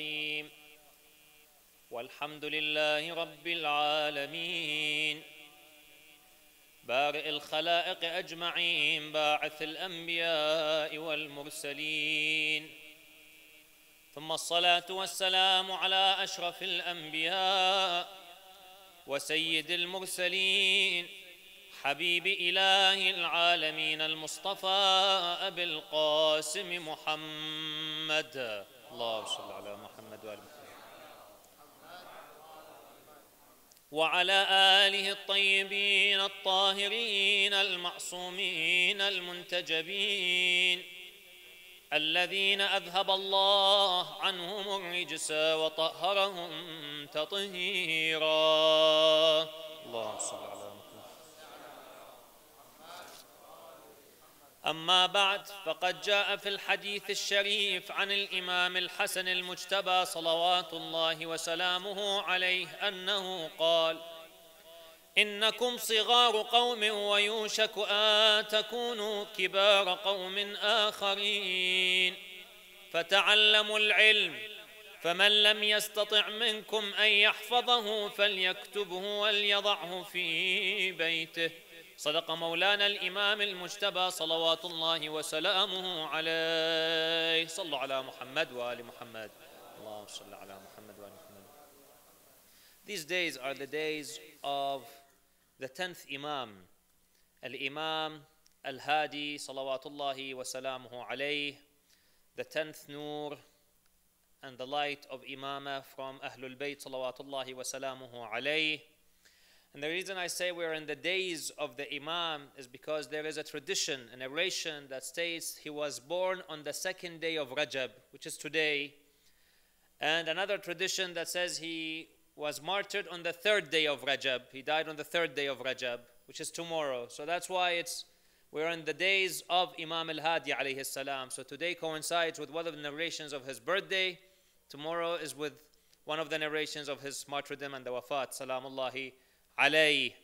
الرحيم والحمد لله رب العالمين بارئ الخلائق أجمعين باعث الأنبياء والمرسلين ثم الصلاة والسلام على أشرف الأنبياء وسيد المرسلين حبيب إله العالمين المصطفى أبي القاسم محمد اللهم صل على محمد وعلى محمد وعلى آله الطيبين الطاهرين المعصومين المنتجبين الذين أذهب الله عنهم الرجس وطهرهم تطهيرا اللهم صل على أما بعد فقد جاء في الحديث الشريف عن الإمام الحسن المجتبى صلوات الله وسلامه عليه أنه قال إنكم صغار قوم ويوشك أن تكونوا كبار قوم آخرين فتعلموا العلم فمن لم يستطع منكم أن يحفظه فليكتبه وليضعه في بيته صدق مولانا الإمام المجتبى صلوات الله وسلامه عليه صلى على محمد وآل محمد اللهم صل على محمد وآل محمد These days are the days of the tenth Imam الإمام الهادي صلوات الله وسلامه عليه the tenth نور and the light of Imamah from Ahlul Bayt صلوات الله وسلامه عليه And the reason I say we're in the days of the Imam is because there is a tradition, a narration that states he was born on the second day of Rajab, which is today, and another tradition that says he was martyred on the third day of Rajab. He died on the third day of Rajab, which is tomorrow. So that's why it's we're in the days of Imam al Hadi alayhi salam. So today coincides with one of the narrations of his birthday. Tomorrow is with one of the narrations of his martyrdom and the wafat, salamullahi this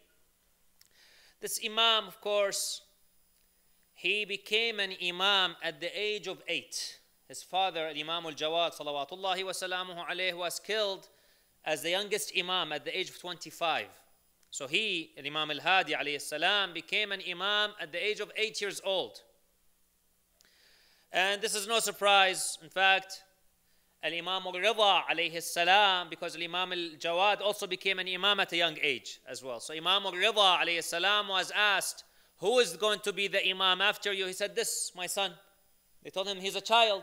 Imam, of course, he became an Imam at the age of eight. His father, Imam al-Jawad, salawatullahi was killed as the youngest Imam at the age of 25. So he, Imam al-Hadi salam, became an Imam at the age of eight years old. And this is no surprise. In fact, Imam Rida alayhi salam, because Imam al-Jawad also became an imam at a young age as well. So Imam Rida alayhi salam was asked, who is going to be the imam after you? He said, this, my son. They told him he's a child.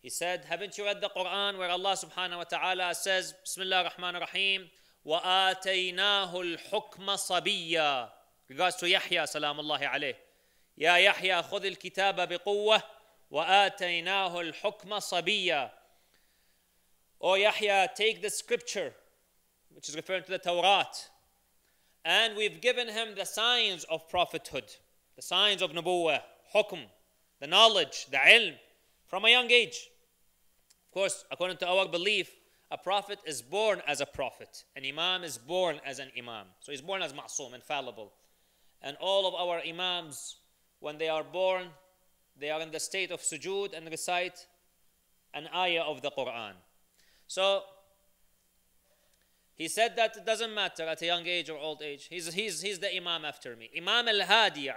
He said, haven't you read the Quran where Allah subhanahu wa ta'ala says, Bismillah ar-Rahman ar-Rahim, وآتيناه الحكم صبيا regards to يحيى سلام الله عليه يا يحيى خذ الكتاب بقوة وَآتَيْنَاهُ الْحُكْمَ صَبِيًّا O Yahya, take the scripture, which is referring to the Torah, and we've given him the signs of prophethood, the signs of nubuwah, hukm, the knowledge, the ilm, from a young age. Of course, according to our belief, a prophet is born as a prophet. An imam is born as an imam. So he's born as ma'soom, infallible. And all of our imams, when they are born, they are in the state of sujood and recite an ayah of the Quran. So he said that it doesn't matter at a young age or old age. He's, he's, he's the Imam after me. Imam al Hadi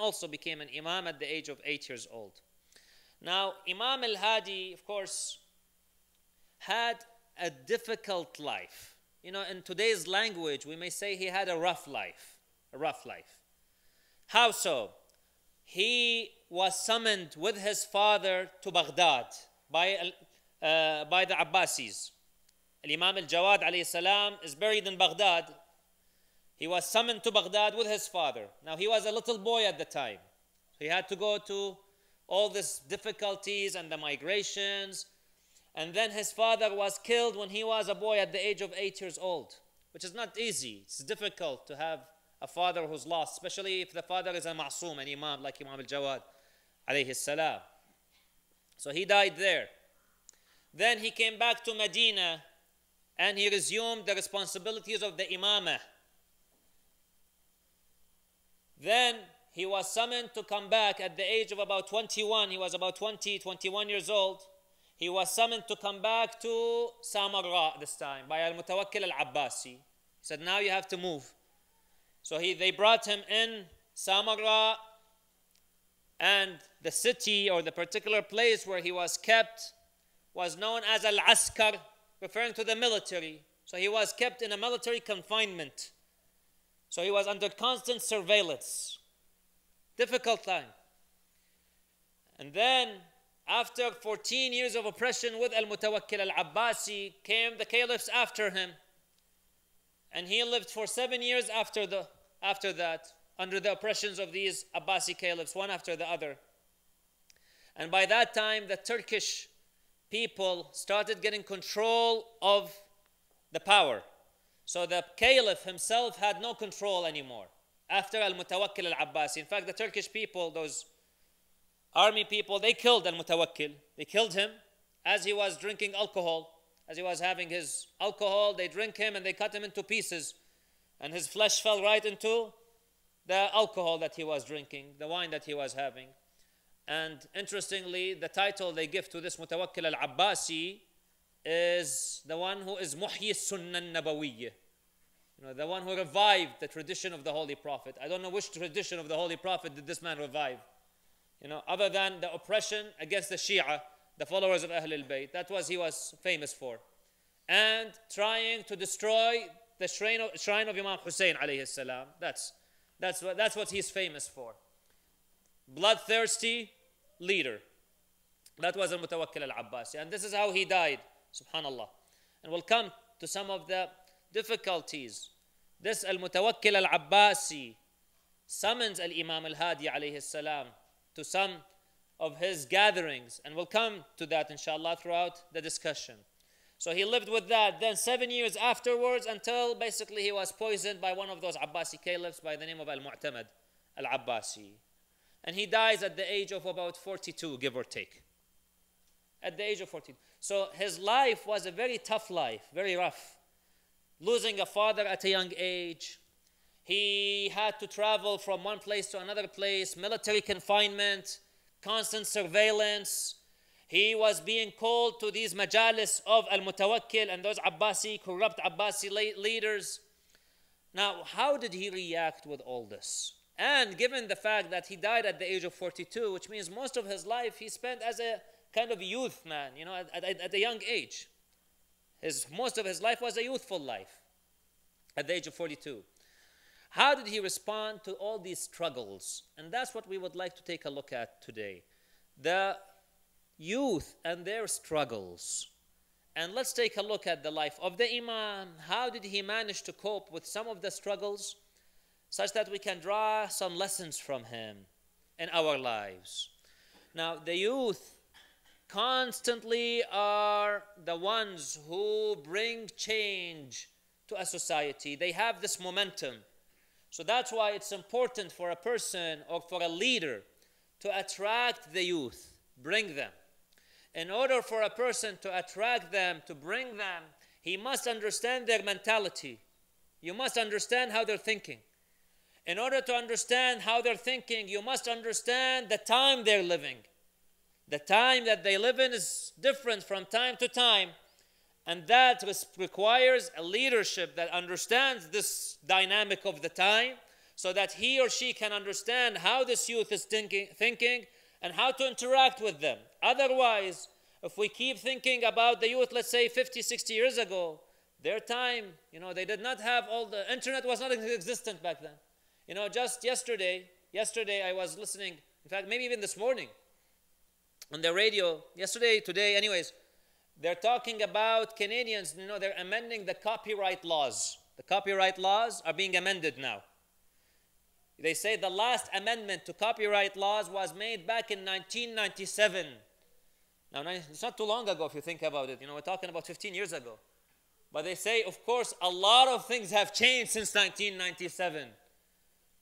also became an Imam at the age of eight years old. Now, Imam al Hadi, of course, had a difficult life. You know, in today's language, we may say he had a rough life. A rough life. How so? he was summoned with his father to Baghdad by, uh, by the Abbasis. Imam al-Jawad is buried in Baghdad. He was summoned to Baghdad with his father. Now he was a little boy at the time. he had to go to all these difficulties and the migrations. And then his father was killed when he was a boy at the age of eight years old, which is not easy. It's difficult to have a father who's lost, especially if the father is a ma'soom, an imam like Imam al-Jawad So he died there. Then he came back to Medina and he resumed the responsibilities of the imamah. Then he was summoned to come back at the age of about 21. He was about 20, 21 years old. He was summoned to come back to Samarra this time by Al Mutawakkil Al Abbasi. He said, Now you have to move. So he, they brought him in Samarra, and the city or the particular place where he was kept was known as Al Askar, referring to the military. So he was kept in a military confinement. So he was under constant surveillance. Difficult time. And then, after 14 years of oppression with Al Mutawakkil Al Abbasi, came the caliphs after him. And he lived for seven years after, the, after that, under the oppressions of these Abbasi caliphs, one after the other. And by that time, the Turkish people started getting control of the power. So the caliph himself had no control anymore after Al Mutawakkil Al Abbasi. In fact, the Turkish people, those army people, they killed Al Mutawakkil. They killed him as he was drinking alcohol. As he was having his alcohol, they drink him and they cut him into pieces. And his flesh fell right into the alcohol that he was drinking, the wine that he was having. And interestingly, the title they give to this Mutawakkil al Abbasi is the one who is Muhyi Sunnah nabawiyya, You know, the one who revived the tradition of the Holy Prophet. I don't know which tradition of the Holy Prophet did this man revive. You know, other than the oppression against the Shia the followers of Ahlul Bayt. That was he was famous for. And trying to destroy the shrine of, shrine of Imam Hussein alayhi salam. That's, that's, what, that's what he's famous for. Bloodthirsty leader. That was al-Mutawakkil al-Abbasi. And this is how he died, subhanallah. And we'll come to some of the difficulties. This al-Mutawakkil al-Abbasi summons al-Imam al-Hadi alayhi salam to some of his gatherings. And we'll come to that, inshallah, throughout the discussion. So he lived with that then seven years afterwards until basically he was poisoned by one of those Abbasi caliphs by the name of Al Mu'tamad Al Abbasi. And he dies at the age of about 42, give or take. At the age of 42. So his life was a very tough life, very rough. Losing a father at a young age, he had to travel from one place to another place, military confinement constant surveillance. He was being called to these majalis of Al Mutawakkil and those Abbasi, corrupt Abbasi leaders. Now, how did he react with all this? And given the fact that he died at the age of 42, which means most of his life he spent as a kind of youth man, you know, at, at, at a young age. His, most of his life was a youthful life at the age of 42. How did he respond to all these struggles? And that's what we would like to take a look at today. The youth and their struggles. And let's take a look at the life of the Imam. How did he manage to cope with some of the struggles such that we can draw some lessons from him in our lives? Now, the youth constantly are the ones who bring change to a society, they have this momentum. So that's why it's important for a person or for a leader to attract the youth, bring them. In order for a person to attract them, to bring them, he must understand their mentality. You must understand how they're thinking. In order to understand how they're thinking, you must understand the time they're living. The time that they live in is different from time to time. And that requires a leadership that understands this dynamic of the time so that he or she can understand how this youth is thinking, thinking and how to interact with them. Otherwise, if we keep thinking about the youth, let's say 50, 60 years ago, their time, you know, they did not have all the internet was not existent back then. You know, just yesterday, yesterday I was listening, in fact, maybe even this morning on the radio, yesterday, today, anyways, they're talking about Canadians, you know, they're amending the copyright laws. The copyright laws are being amended now. They say the last amendment to copyright laws was made back in 1997. Now, it's not too long ago if you think about it. You know, we're talking about 15 years ago. But they say, of course, a lot of things have changed since 1997.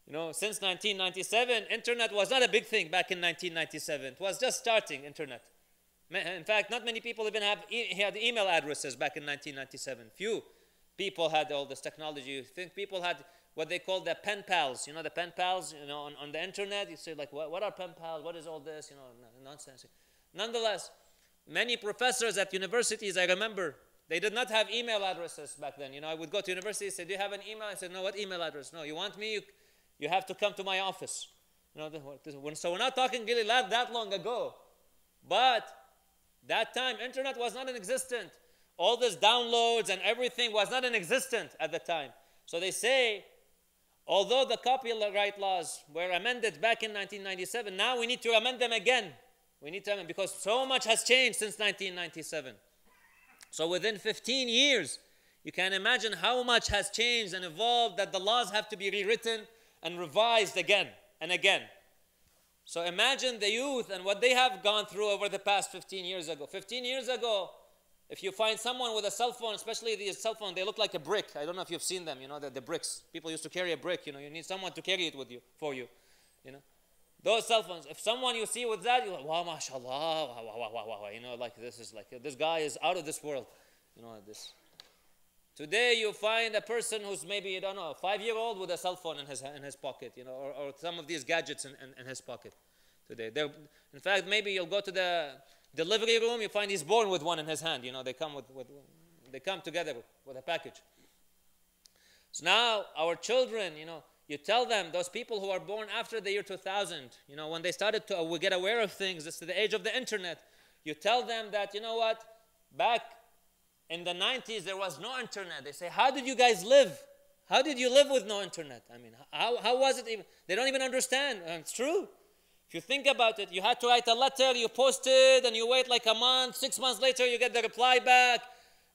You know, since 1997, internet was not a big thing back in 1997. It was just starting internet. In fact, not many people even have e had email addresses back in 1997. Few people had all this technology. You think people had what they call the pen pals. You know, the pen pals. You know, on, on the internet, you say like, what, what are pen pals? What is all this? You know, nonsense. Nonetheless, many professors at universities, I remember, they did not have email addresses back then. You know, I would go to university, say, do you have an email? I said, no, what email address? No, you want me? You, you have to come to my office. You know, so we're not talking really that long ago, but that time, internet was not in existent. All this downloads and everything was not in existent at the time. So they say, although the copyright laws were amended back in 1997, now we need to amend them again. We need to amend because so much has changed since 1997. So within 15 years, you can imagine how much has changed and evolved that the laws have to be rewritten and revised again and again. So imagine the youth and what they have gone through over the past 15 years ago. 15 years ago, if you find someone with a cell phone, especially the cell phone, they look like a brick. I don't know if you've seen them, you know, the, the bricks. People used to carry a brick, you know, you need someone to carry it with you, for you, you know. Those cell phones, if someone you see with that, you're like, wow, mashallah, wow, wow, wow, wow, wow, you know, like this is like, this guy is out of this world, you know, this. Today you find a person who's maybe, I don't know, a five-year-old with a cell phone in his, in his pocket, you know, or, or some of these gadgets in, in, in his pocket today. They're, in fact, maybe you'll go to the delivery room, you find he's born with one in his hand. You know, they come, with, with they come together with, a package. So now our children, you know, you tell them those people who are born after the year 2000 you know when they started to uh, get aware of things it's the age of the internet you tell them that you know what back in the 90s, there was no internet. They say, How did you guys live? How did you live with no internet? I mean, how, how was it even? They don't even understand. And it's true. If you think about it, you had to write a letter, you post it, and you wait like a month. Six months later, you get the reply back.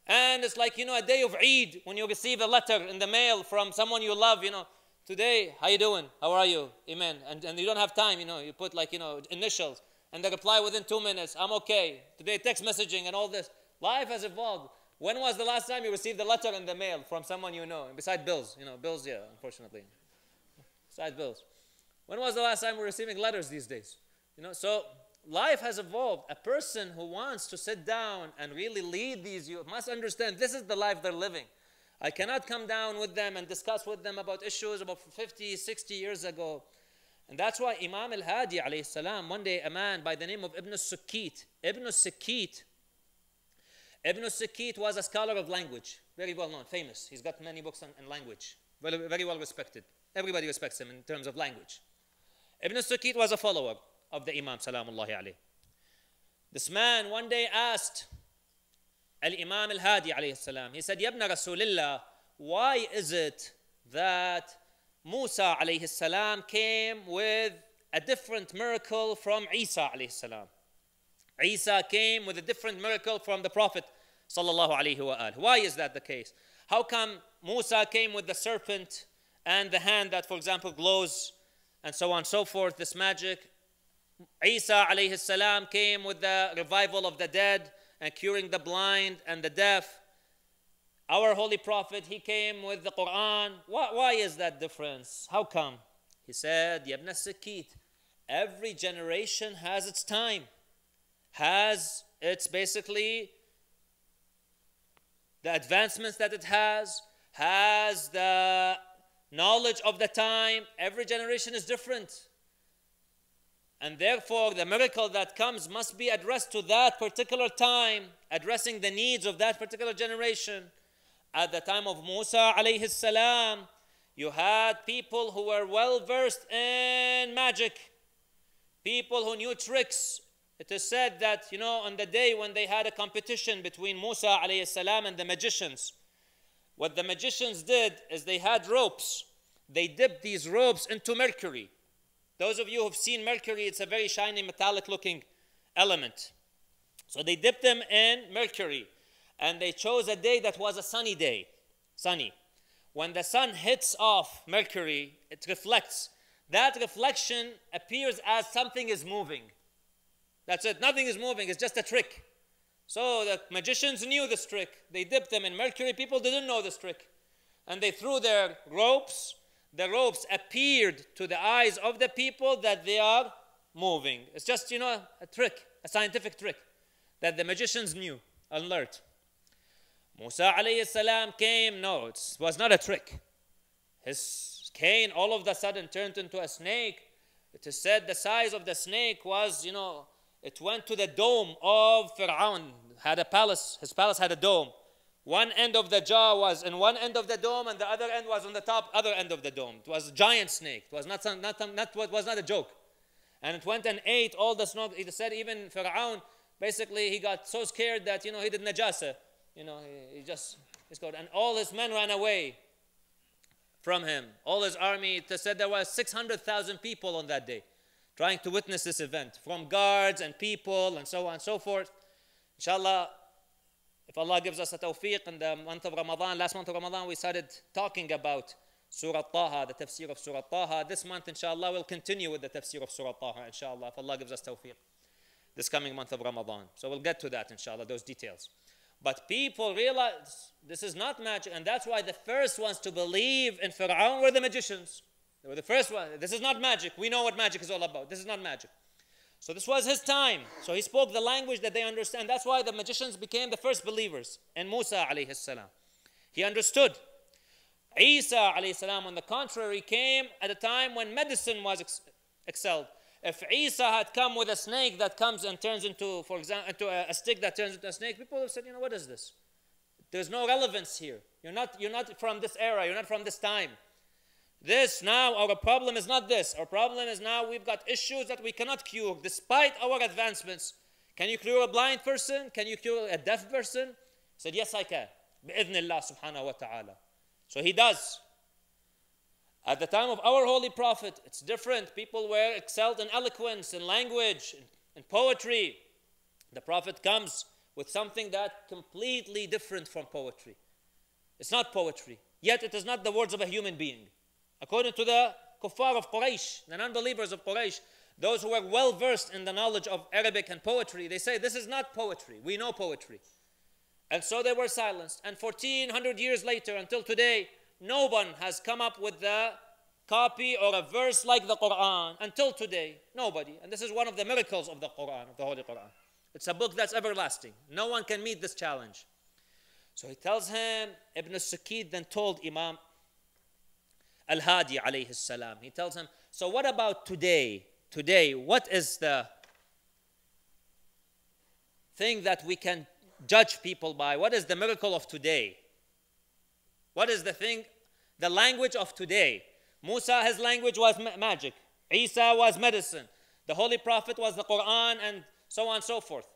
And it's like, you know, a day of Eid when you receive a letter in the mail from someone you love, you know, today, how you doing? How are you? Amen. And, and you don't have time, you know, you put like, you know, initials. And the reply within two minutes, I'm okay. Today, text messaging and all this. Life has evolved. When was the last time you received a letter in the mail from someone you know? Besides bills, you know, bills, yeah, unfortunately. Besides bills. When was the last time we're receiving letters these days? You know, so life has evolved. A person who wants to sit down and really lead these you must understand this is the life they're living. I cannot come down with them and discuss with them about issues about 50, 60 years ago. And that's why Imam al-Hadi alayhi salam, one day a man by the name of Ibn Sukkit, Ibn Sukkit Ibn Sikit was a scholar of language, very well known, famous. He's got many books on, on language, very, very well respected. Everybody respects him in terms of language. Ibn Sikit was a follower of the Imam, salamullahi alayhi. This man one day asked Al-Imam Al-Hadi alayhi salam, he said, Yabna Rasulillah, why is it that Musa alayhi salam came with a different miracle from Isa alayhi salam? Isa came with a different miracle from the Prophet. Why is that the case? How come Musa came with the serpent and the hand that, for example, glows and so on and so forth, this magic? Isa alayhi salam came with the revival of the dead and curing the blind and the deaf. Our holy prophet, he came with the Quran. Why, why is that difference? How come? He said, Yabna Sikit, every generation has its time has its basically the advancements that it has, has the knowledge of the time. Every generation is different. And therefore, the miracle that comes must be addressed to that particular time, addressing the needs of that particular generation. At the time of Musa alayhi salam, you had people who were well versed in magic, people who knew tricks it is said that, you know, on the day when they had a competition between Musa alayhi and the magicians, what the magicians did is they had ropes. They dipped these ropes into mercury. Those of you who've seen mercury, it's a very shiny metallic looking element. So they dipped them in mercury and they chose a day that was a sunny day. Sunny. When the sun hits off mercury, it reflects. That reflection appears as something is moving. That's it. Nothing is moving. It's just a trick. So the magicians knew this trick. They dipped them in mercury. People didn't know this trick. And they threw their ropes. The ropes appeared to the eyes of the people that they are moving. It's just, you know, a trick, a scientific trick that the magicians knew and learned. Musa alayhi salam came. No, it was not a trick. His cane all of a sudden turned into a snake. It is said the size of the snake was, you know, it went to the dome of Fir'aun, had a palace. His palace had a dome. One end of the jaw was in one end of the dome, and the other end was on the top, other end of the dome. It was a giant snake. It was not, some, not, not, it was not a joke. And it went and ate all the snow. It said even Fir'aun, basically, he got so scared that, you know, he did najasa. You know, he, he just, he scored. And all his men ran away from him. All his army, said there were 600,000 people on that day trying to witness this event from guards and people and so on and so forth. Inshallah, if Allah gives us a tawfiq in the month of Ramadan, last month of Ramadan, we started talking about Surah Taha, the tafsir of Surah Taha. This month, inshallah, we'll continue with the tafsir of Surah Taha, inshallah, if Allah gives us tawfiq this coming month of Ramadan. So we'll get to that, inshallah, those details. But people realize this is not magic, and that's why the first ones to believe in Fir'aun were the magicians the first one. This is not magic. We know what magic is all about. This is not magic. So this was his time. So he spoke the language that they understand. That's why the magicians became the first believers in Musa alayhi salam. He understood. Isa alayhi salam, on the contrary, came at a time when medicine was ex- excelled. If Isa had come with a snake that comes and turns into, for example, into a, a stick that turns into a snake, people would have said, you know, what is this? There's no relevance here. You're not, you're not from this era. You're not from this time. This now, our problem is not this. Our problem is now we've got issues that we cannot cure despite our advancements. Can you cure a blind person? Can you cure a deaf person? He said, Yes, I can. بإذن subhanahu wa ta'ala. So he does. At the time of our holy prophet, it's different. People were excelled in eloquence, in language, in poetry. The prophet comes with something that completely different from poetry. It's not poetry, yet it is not the words of a human being. According to the kuffar of Quraysh, the non-believers of Quraysh, those who were well versed in the knowledge of Arabic and poetry, they say, this is not poetry. We know poetry. And so they were silenced. And 1400 years later, until today, no one has come up with the copy or a verse like the Quran until today. Nobody. And this is one of the miracles of the Quran, of the Holy Quran. It's a book that's everlasting. No one can meet this challenge. So he tells him, Ibn Sukid then told Imam Al Hadi alayhi salam. He tells him, So what about today? Today, what is the thing that we can judge people by? What is the miracle of today? What is the thing, the language of today? Musa, his language was ma- magic. Isa was medicine. The Holy Prophet was the Quran, and so on and so forth.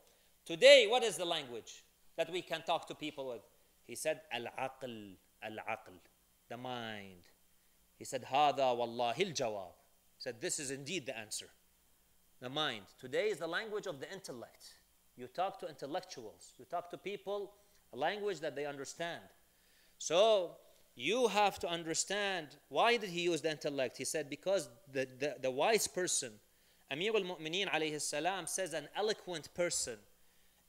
Today, what is the language that we can talk to people with? He said, Al Aql, Al Aql, the mind. He said, Hada jawab. He said, This is indeed the answer. The mind. Today is the language of the intellect. You talk to intellectuals, you talk to people, a language that they understand. So you have to understand why did he use the intellect? He said, Because the, the, the wise person, Amir al Mu'mineen alayhi salam, says an eloquent person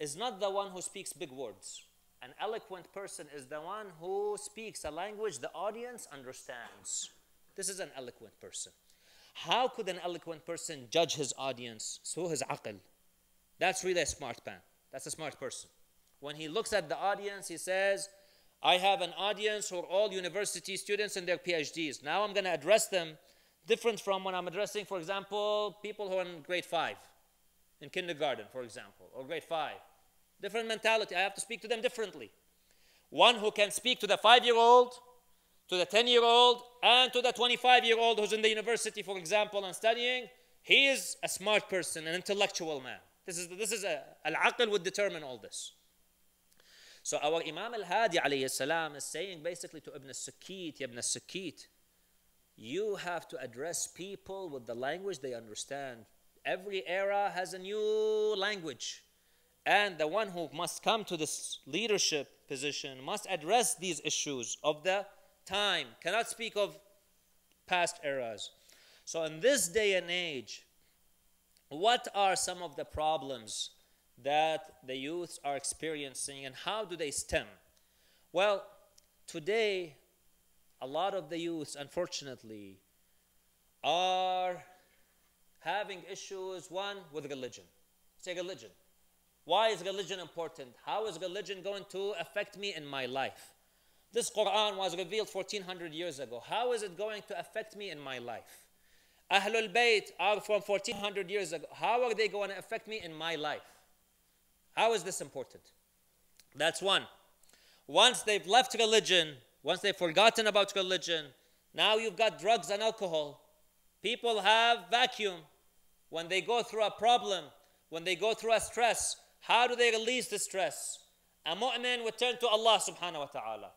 is not the one who speaks big words. An eloquent person is the one who speaks a language the audience understands. This is an eloquent person. How could an eloquent person judge his audience? So his aql. That's really a smart man. That's a smart person. When he looks at the audience, he says, I have an audience who are all university students and their PhDs. Now I'm going to address them different from when I'm addressing, for example, people who are in grade five, in kindergarten, for example, or grade five. Different mentality. I have to speak to them differently. One who can speak to the five year old to the 10 year old and to the 25 year old who's in the university, for example, and studying, he is a smart person, an intellectual man. This is, this is a, al-aql would determine all this. So our Imam al-Hadi alayhi salam is saying basically to Ibn al Ibn al you have to address people with the language they understand. Every era has a new language. And the one who must come to this leadership position must address these issues of the time, cannot speak of past eras. So, in this day and age, what are some of the problems that the youths are experiencing and how do they stem? Well, today, a lot of the youths, unfortunately, are having issues, one, with religion. Say religion. Why is religion important? How is religion going to affect me in my life? This Quran was revealed 1400 years ago. How is it going to affect me in my life? Ahlul Bayt are from 1400 years ago. How are they going to affect me in my life? How is this important? That's one. Once they've left religion, once they've forgotten about religion, now you've got drugs and alcohol. People have vacuum. When they go through a problem, when they go through a stress, how do they release the stress? A mu'min would turn to Allah subhanahu wa ta'ala.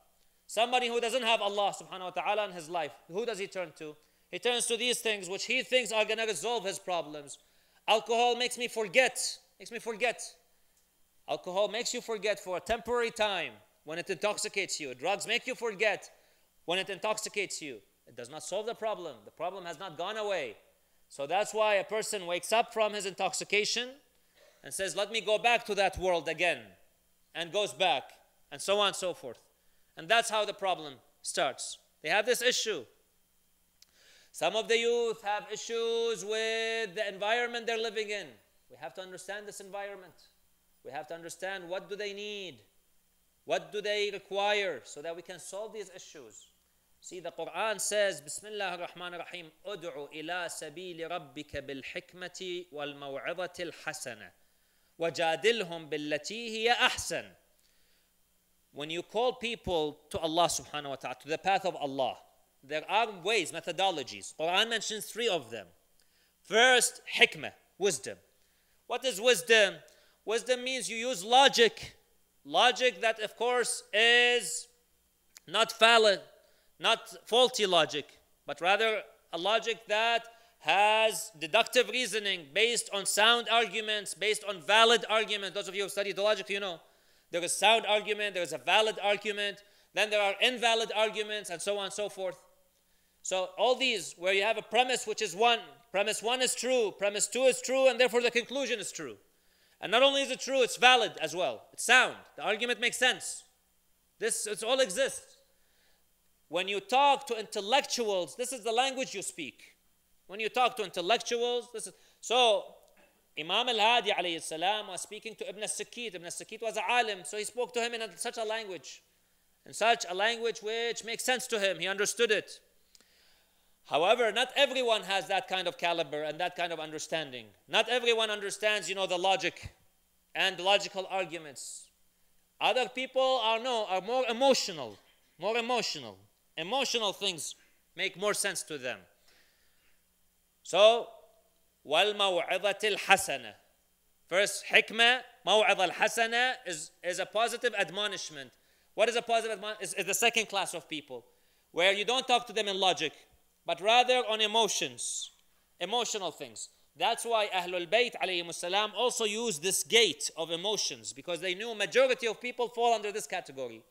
Somebody who doesn't have Allah subhanahu wa ta'ala in his life, who does he turn to? He turns to these things which he thinks are going to resolve his problems. Alcohol makes me forget. Makes me forget. Alcohol makes you forget for a temporary time when it intoxicates you. Drugs make you forget when it intoxicates you. It does not solve the problem. The problem has not gone away. So that's why a person wakes up from his intoxication and says, Let me go back to that world again, and goes back, and so on and so forth. And that's how the problem starts. They have this issue. Some of the youth have issues with the environment they're living in. We have to understand this environment. We have to understand what do they need? What do they require so that we can solve these issues? See, the Quran says, Bismillah ar-Rahman ar-Rahim, Ud'u ila li rabbika bil hikmati wal maw'idati al-hasana, wajadilhum billati hiya ahsan when you call people to Allah subhanahu wa ta'ala, to the path of Allah, there are ways, methodologies. Quran mentions three of them. First, hikmah, wisdom. What is wisdom? Wisdom means you use logic. Logic that, of course, is not valid, not faulty logic, but rather a logic that has deductive reasoning based on sound arguments, based on valid arguments. Those of you who studied the logic, you know there is sound argument, there is a valid argument, then there are invalid arguments, and so on and so forth. So all these, where you have a premise which is one, premise one is true, premise two is true, and therefore the conclusion is true. And not only is it true, it's valid as well. It's sound. The argument makes sense. This it all exists. When you talk to intellectuals, this is the language you speak. When you talk to intellectuals, this is so Imam al-Hadi alayhi salam was speaking to Ibn al Ibn al was a alim, so he spoke to him in such a language, in such a language which makes sense to him. He understood it. However, not everyone has that kind of caliber and that kind of understanding. Not everyone understands, you know, the logic and logical arguments. Other people are no are more emotional, more emotional. Emotional things make more sense to them. So والموعظة الحسنة. First, حكمة موعظة الحسنة is, is a positive admonishment. What is a positive admonishment? Is, the second class of people where you don't talk to them in logic, but rather on emotions, emotional things. That's why Ahlul Bayt السلام, also used this gate of emotions because they knew majority of people fall under this category.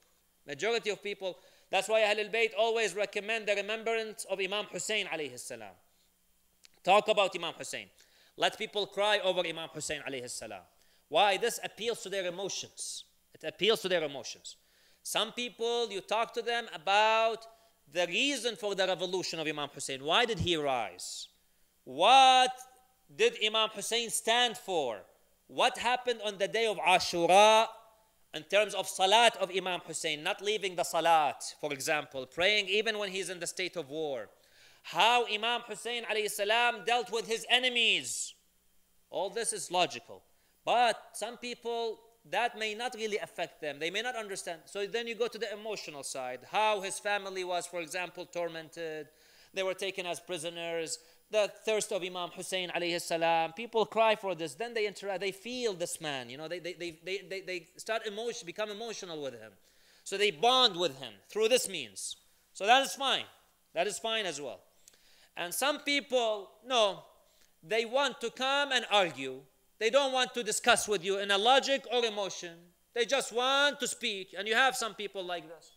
Majority of people. That's why Ahlul Bayt always recommend the remembrance of Imam Hussein alayhi salam. Talk about Imam Hussein. Let people cry over Imam Hussein alayhi salam. Why? This appeals to their emotions. It appeals to their emotions. Some people, you talk to them about the reason for the revolution of Imam Hussein. Why did he rise? What did Imam Hussein stand for? What happened on the day of Ashura in terms of salat of Imam Hussein, not leaving the salat, for example, praying even when he's in the state of war? how Imam Hussein salam dealt with his enemies. All this is logical. But some people, that may not really affect them. They may not understand. So then you go to the emotional side. How his family was, for example, tormented. They were taken as prisoners. The thirst of Imam Hussein alayhi salam. People cry for this. Then they interact. They feel this man. You know, they, they, they, they, they, they start emotion, become emotional with him. So they bond with him through this means. So that is fine. That is fine as well. And some people, no, they want to come and argue. They don't want to discuss with you in a logic or emotion. They just want to speak. And you have some people like this.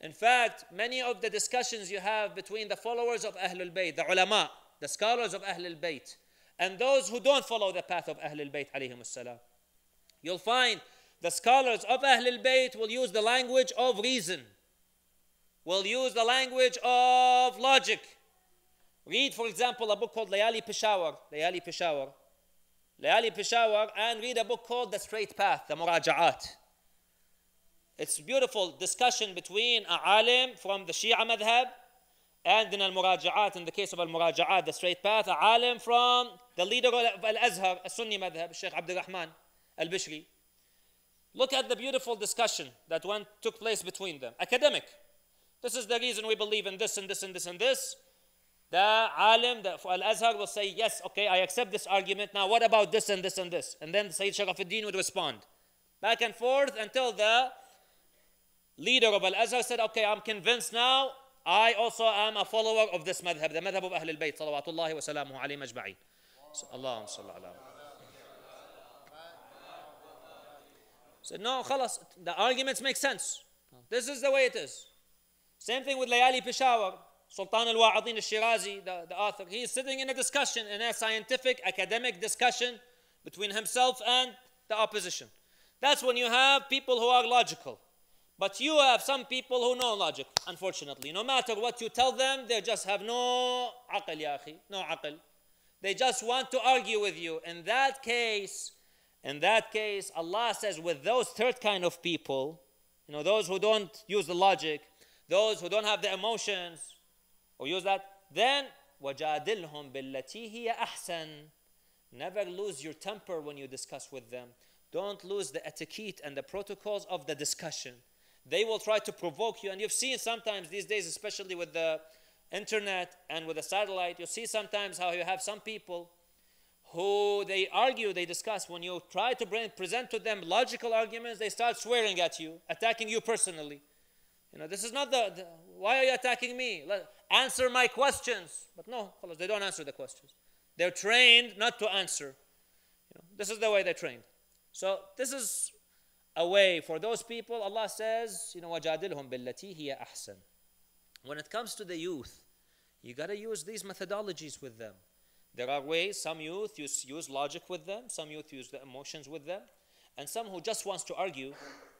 In fact, many of the discussions you have between the followers of Ahlul Bayt, the ulama, the scholars of Ahlul Bayt, and those who don't follow the path of Ahlul Bayt, You'll find the scholars of Ahlul Bayt will use the language of reason, will use the language of logic, Read, for example, a book called Layali Peshawar, Layali Peshawar, Layali Peshawar, and read a book called The Straight Path, The Muraja'at. It's beautiful discussion between a alim from the Shia madhab and in al-Muraja'at, in the case of al-Muraja'at, the straight path, a alim from the leader of al-Azhar, a Sunni madhab, Sheikh Abdul Rahman al-Bishri. Look at the beautiful discussion that one took place between them. Academic. This is the reason we believe in this and this and this and this the alim the, al-azhar will say yes okay i accept this argument now what about this and this and this and then sayyid sharafuddin would respond back and forth until the leader of al-azhar said okay i'm convinced now i also am a follower of this madhab the madhab of Ahlul bayt salawatullahi wa salamuhu alayhi majma'in so, allahumma ala said no khalas the arguments make sense this is the way it is same thing with layali peshawar Sultan al Wa'adin al Shirazi, the, the author, he is sitting in a discussion, in a scientific, academic discussion between himself and the opposition. That's when you have people who are logical. But you have some people who know logic, unfortunately. No matter what you tell them, they just have no aql, ya akhi, no aql. They just want to argue with you. In that case, in that case, Allah says with those third kind of people, you know, those who don't use the logic, those who don't have the emotions, or use that, then وَجَادِلْهُمْ بِالَّتِي هِيَ أَحْسَنُ Never lose your temper when you discuss with them. Don't lose the etiquette and the protocols of the discussion. They will try to provoke you. And you've seen sometimes these days, especially with the internet and with the satellite, you see sometimes how you have some people who they argue, they discuss. When you try to bring, present to them logical arguments, they start swearing at you, attacking you personally. You know, this is not the, the why are you attacking me? answer my questions. But no, they don't answer the questions. They're trained not to answer. You know, this is the way they're trained. So this is a way for those people. Allah says, you know, أَحْسَنُ When it comes to the youth, you got to use these methodologies with them. There are ways, some youth use, use logic with them, some youth use the emotions with them, and some who just wants to argue,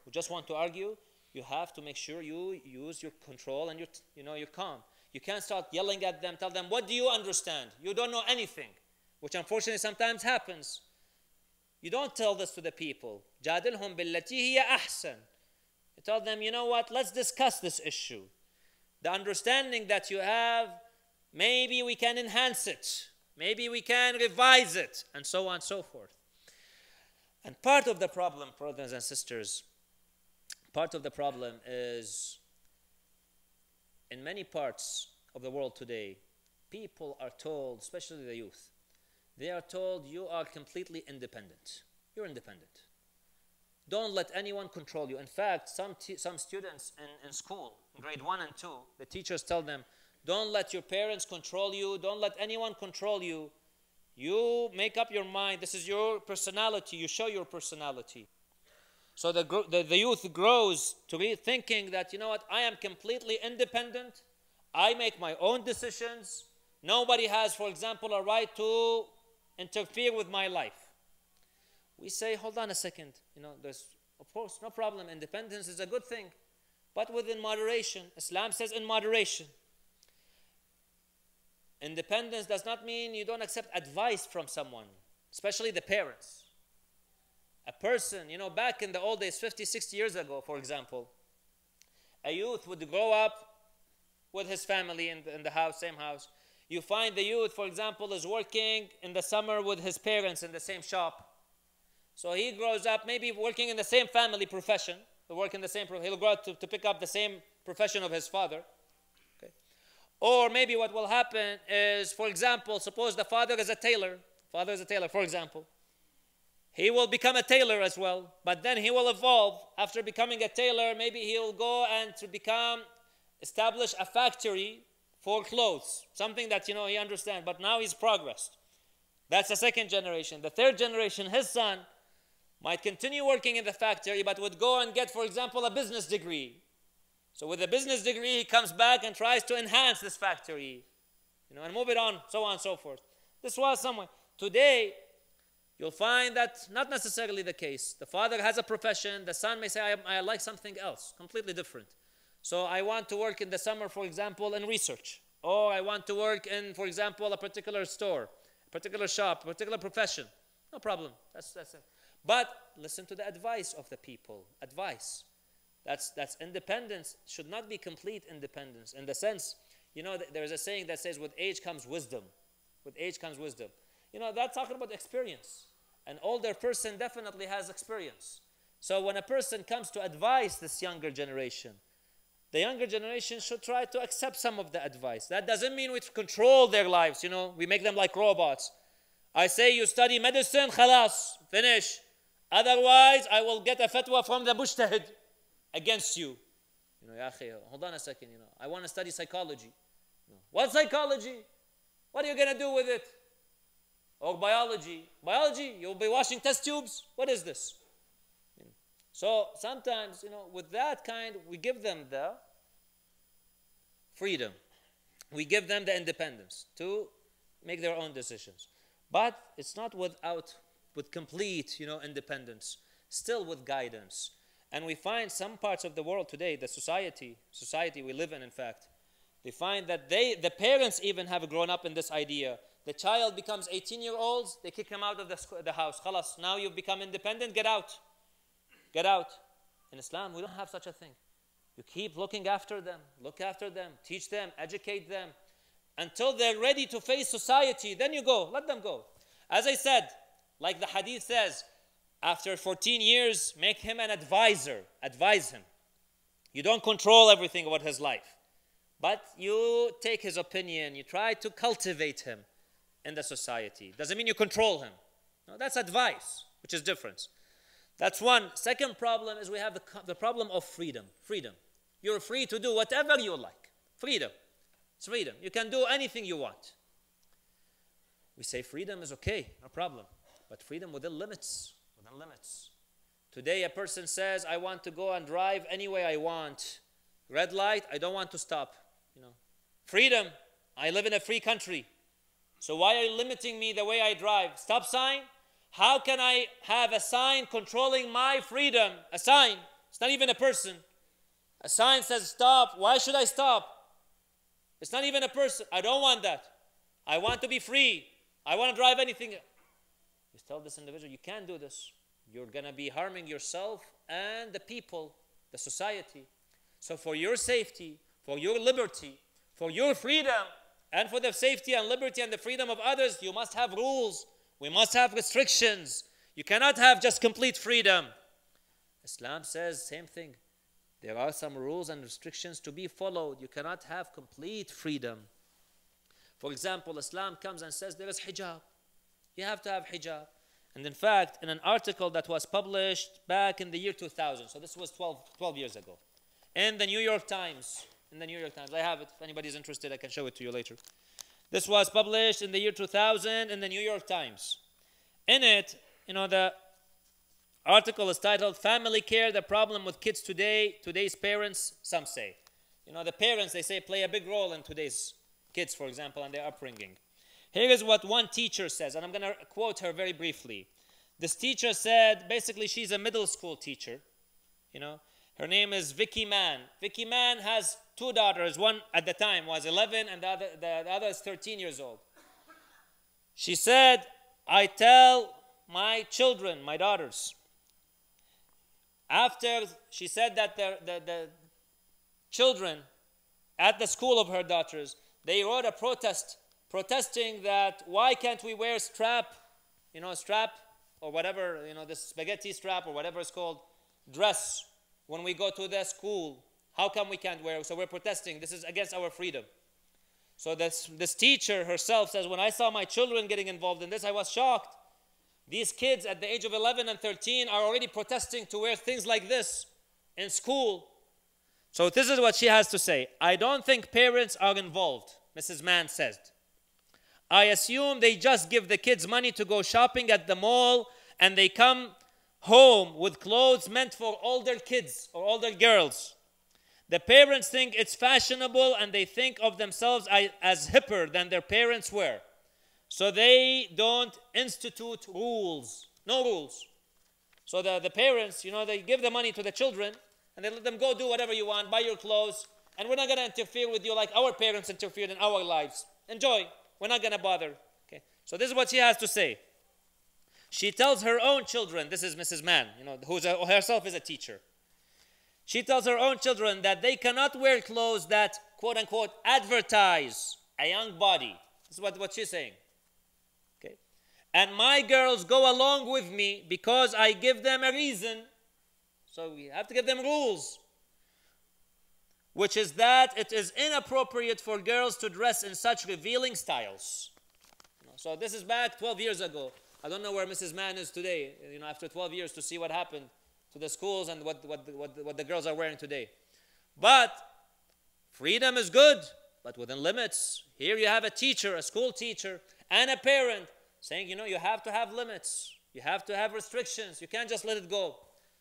who just want to argue, you have to make sure you use your control and your, you know, you can calm. You can't start yelling at them, tell them, what do you understand? You don't know anything, which unfortunately sometimes happens. You don't tell this to the people. جادلهم بالتي هي ahsan You tell them, you know what, let's discuss this issue. The understanding that you have, maybe we can enhance it. Maybe we can revise it, and so on and so forth. And part of the problem, brothers and sisters, Part of the problem is in many parts of the world today, people are told, especially the youth, they are told you are completely independent. You're independent. Don't let anyone control you. In fact, some, some students in, in school, in grade one and two, the teachers tell them, don't let your parents control you. Don't let anyone control you. You make up your mind. This is your personality. You show your personality. So the, the, the youth grows to be thinking that, you know what, I am completely independent. I make my own decisions. Nobody has, for example, a right to interfere with my life. We say, hold on a second. You know, there's, of course, no problem. Independence is a good thing, but within moderation. Islam says in moderation. Independence does not mean you don't accept advice from someone, especially the parents. A person, you know, back in the old days, 50, 60 years ago, for example, a youth would grow up with his family in the, in the house, same house. You find the youth, for example, is working in the summer with his parents in the same shop. So he grows up maybe working in the same family profession, work in the same, he'll grow up to, to pick up the same profession of his father. Okay. Or maybe what will happen is, for example, suppose the father is a tailor. Father is a tailor, for example. He will become a tailor as well, but then he will evolve. After becoming a tailor, maybe he'll go and to become, establish a factory for clothes, something that, you know, he understands, but now he's progressed. That's the second generation. The third generation, his son, might continue working in the factory, but would go and get, for example, a business degree. So with a business degree, he comes back and tries to enhance this factory, you know, and move it on, so on and so forth. This was somewhere. Today, you'll find that not necessarily the case. The father has a profession, the son may say, I, I like something else, completely different. So I want to work in the summer, for example, in research. Or I want to work in, for example, a particular store, a particular shop, a particular profession. No problem. That's, that's it. But listen to the advice of the people. Advice. That's, that's independence should not be complete independence in the sense, you know, there's a saying that says, with age comes wisdom. With age comes wisdom. You know, that's talking about experience. An older person definitely has experience. So when a person comes to advise this younger generation, the younger generation should try to accept some of the advice. That doesn't mean we control their lives, you know, we make them like robots. I say you study medicine, khalas, finish. Otherwise, I will get a fatwa from the mujtahid against you. You know, ya hold on a second, you know, I want to study psychology. What psychology? What are you going to do with it? or biology. Biology, you'll be washing test tubes. What is this? So sometimes, you know, with that kind, we give them the freedom. We give them the independence to make their own decisions. But it's not without, with complete, you know, independence. Still with guidance. And we find some parts of the world today, the society, society we live in, in fact, they find that they, the parents even have grown up in this idea the child becomes 18 year olds, they kick him out of the, the house. Khalas, now you've become independent, get out. Get out. In Islam, we don't have such a thing. You keep looking after them, look after them, teach them, educate them until they're ready to face society. Then you go, let them go. As I said, like the hadith says, after 14 years, make him an advisor, advise him. You don't control everything about his life, but you take his opinion, you try to cultivate him in the society. Doesn't mean you control him. No, that's advice, which is different. That's one. Second problem is we have the, the problem of freedom. Freedom. You're free to do whatever you like. Freedom. It's freedom. You can do anything you want. We say freedom is okay, no problem. But freedom within limits. Within limits. Today, a person says, I want to go and drive any way I want. Red light, I don't want to stop. You know, freedom. I live in a free country. So why are you limiting me the way I drive? Stop sign? How can I have a sign controlling my freedom? A sign. It's not even a person. A sign says stop. Why should I stop? It's not even a person. I don't want that. I want to be free. I want to drive anything. You tell this individual, you can't do this. You're going to be harming yourself and the people, the society. So, for your safety, for your liberty, for your freedom, and for the safety and liberty and the freedom of others, you must have rules. We must have restrictions. You cannot have just complete freedom. Islam says same thing. There are some rules and restrictions to be followed. You cannot have complete freedom. For example, Islam comes and says there is hijab. You have to have hijab. And in fact, in an article that was published back in the year 2000, so this was 12, 12 years ago, in the New York Times, in the New York Times. I have it. If anybody's interested, I can show it to you later. This was published in the year 2000 in the New York Times. In it, you know, the article is titled Family Care The Problem with Kids Today, Today's Parents, Some Say. You know, the parents, they say, play a big role in today's kids, for example, and their upbringing. Here is what one teacher says, and I'm going to quote her very briefly. This teacher said, basically, she's a middle school teacher. You know, her name is Vicky Mann. Vicky Mann has two daughters. One at the time was 11, and the other, the, the other is 13 years old. She said, I tell my children, my daughters, after she said that the, the, the children at the school of her daughters, they wrote a protest protesting that why can't we wear strap, you know, strap or whatever, you know, this spaghetti strap or whatever it's called, dress when we go to the school. How come we can't wear? So we're protesting. This is against our freedom. So this, this teacher herself says, When I saw my children getting involved in this, I was shocked. These kids at the age of 11 and 13 are already protesting to wear things like this in school. So this is what she has to say. I don't think parents are involved, Mrs. Mann says. I assume they just give the kids money to go shopping at the mall and they come home with clothes meant for older kids or older girls. The parents think it's fashionable and they think of themselves as hipper than their parents were. So they don't institute rules, no rules. So the, the parents, you know, they give the money to the children and they let them go do whatever you want, buy your clothes, and we're not going to interfere with you like our parents interfered in our lives. Enjoy. We're not going to bother. Okay. So this is what she has to say. She tells her own children, this is Mrs. Mann, you know, who herself is a teacher. She tells her own children that they cannot wear clothes that, quote unquote, advertise a young body. This is what, what she's saying. Okay? And my girls go along with me because I give them a reason. So we have to give them rules. Which is that it is inappropriate for girls to dress in such revealing styles. So this is back 12 years ago. I don't know where Mrs. Mann is today, you know, after 12 years to see what happened to the schools and what, what, what, what the girls are wearing today. But freedom is good, but within limits. Here you have a teacher, a school teacher, and a parent saying, you know, you have to have limits. You have to have restrictions. You can't just let it go.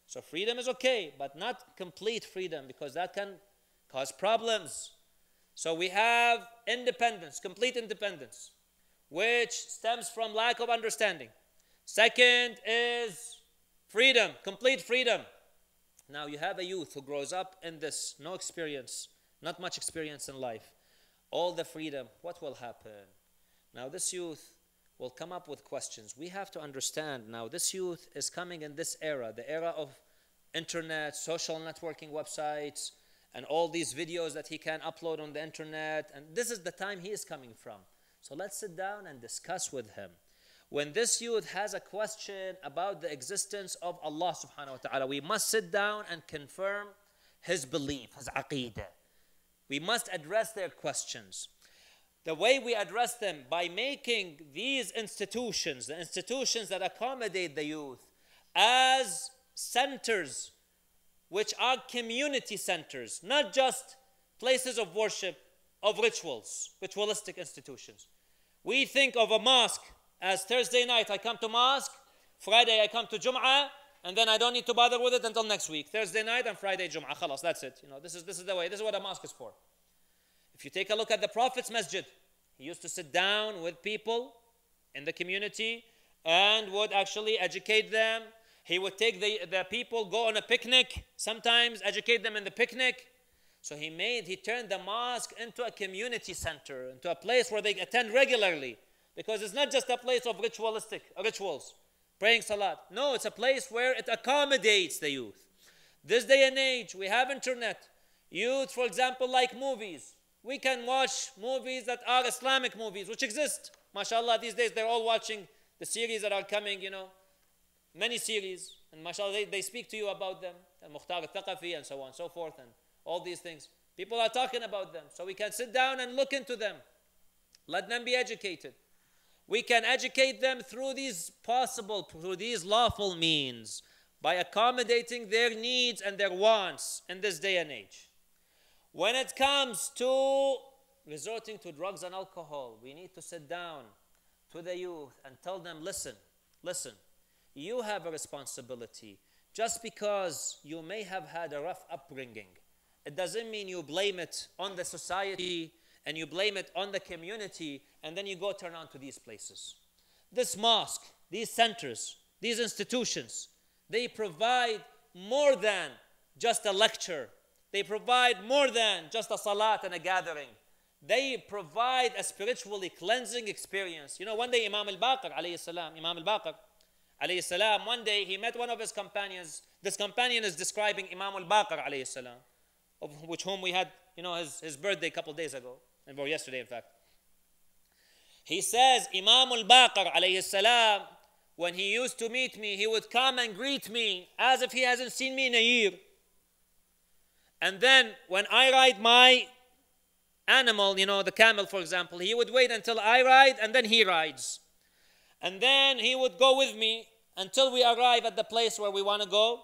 So freedom is okay, but not complete freedom because that can cause problems. So we have independence, complete independence, which stems from lack of understanding. Second is Freedom, complete freedom. Now you have a youth who grows up in this, no experience, not much experience in life. All the freedom, what will happen? Now this youth will come up with questions. We have to understand now this youth is coming in this era, the era of internet, social networking websites, and all these videos that he can upload on the internet. And this is the time he is coming from. So let's sit down and discuss with him when this youth has a question about the existence of Allah subhanahu wa ta'ala, we must sit down and confirm his belief, his aqidah. We must address their questions. The way we address them by making these institutions, the institutions that accommodate the youth, as centers which are community centers, not just places of worship, of rituals, ritualistic institutions. We think of a mosque as Thursday night I come to mosque, Friday I come to Jum'ah, and then I don't need to bother with it until next week. Thursday night and Friday Jum'ah. Khalas, that's it. You know, this is, this is the way. This is what a mosque is for. If you take a look at the Prophet's masjid, he used to sit down with people in the community and would actually educate them. He would take the, the people, go on a picnic, sometimes educate them in the picnic. So he made, he turned the mosque into a community center, into a place where they attend regularly. Because it's not just a place of ritualistic uh, rituals, praying salat. No, it's a place where it accommodates the youth. This day and age, we have internet. Youth, for example, like movies. We can watch movies that are Islamic movies, which exist. Mashallah, these days they're all watching the series that are coming, you know, many series. And mashallah, they, they speak to you about them. And Mukhtar al-Thaqafi and so on and so forth and all these things. People are talking about them. So we can sit down and look into them. Let them be educated. We can educate them through these possible, through these lawful means, by accommodating their needs and their wants in this day and age. When it comes to resorting to drugs and alcohol, we need to sit down to the youth and tell them, listen, listen, you have a responsibility. Just because you may have had a rough upbringing, it doesn't mean you blame it on the society and you blame it on the community, and then you go turn on to these places. This mosque, these centers, these institutions, they provide more than just a lecture. They provide more than just a salat and a gathering. They provide a spiritually cleansing experience. You know, one day Imam al-Baqir, salam, Imam al-Baqir, alayhi salam, one day he met one of his companions. This companion is describing Imam al-Baqir, alayhi salam, of which whom we had, you know, his, his birthday a couple days ago well, yesterday in fact. He says, Imam al-Baqir alayhi salam, when he used to meet me, he would come and greet me as if he hasn't seen me in a year. And then when I ride my animal, you know, the camel, for example, he would wait until I ride and then he rides. And then he would go with me until we arrive at the place where we want to go.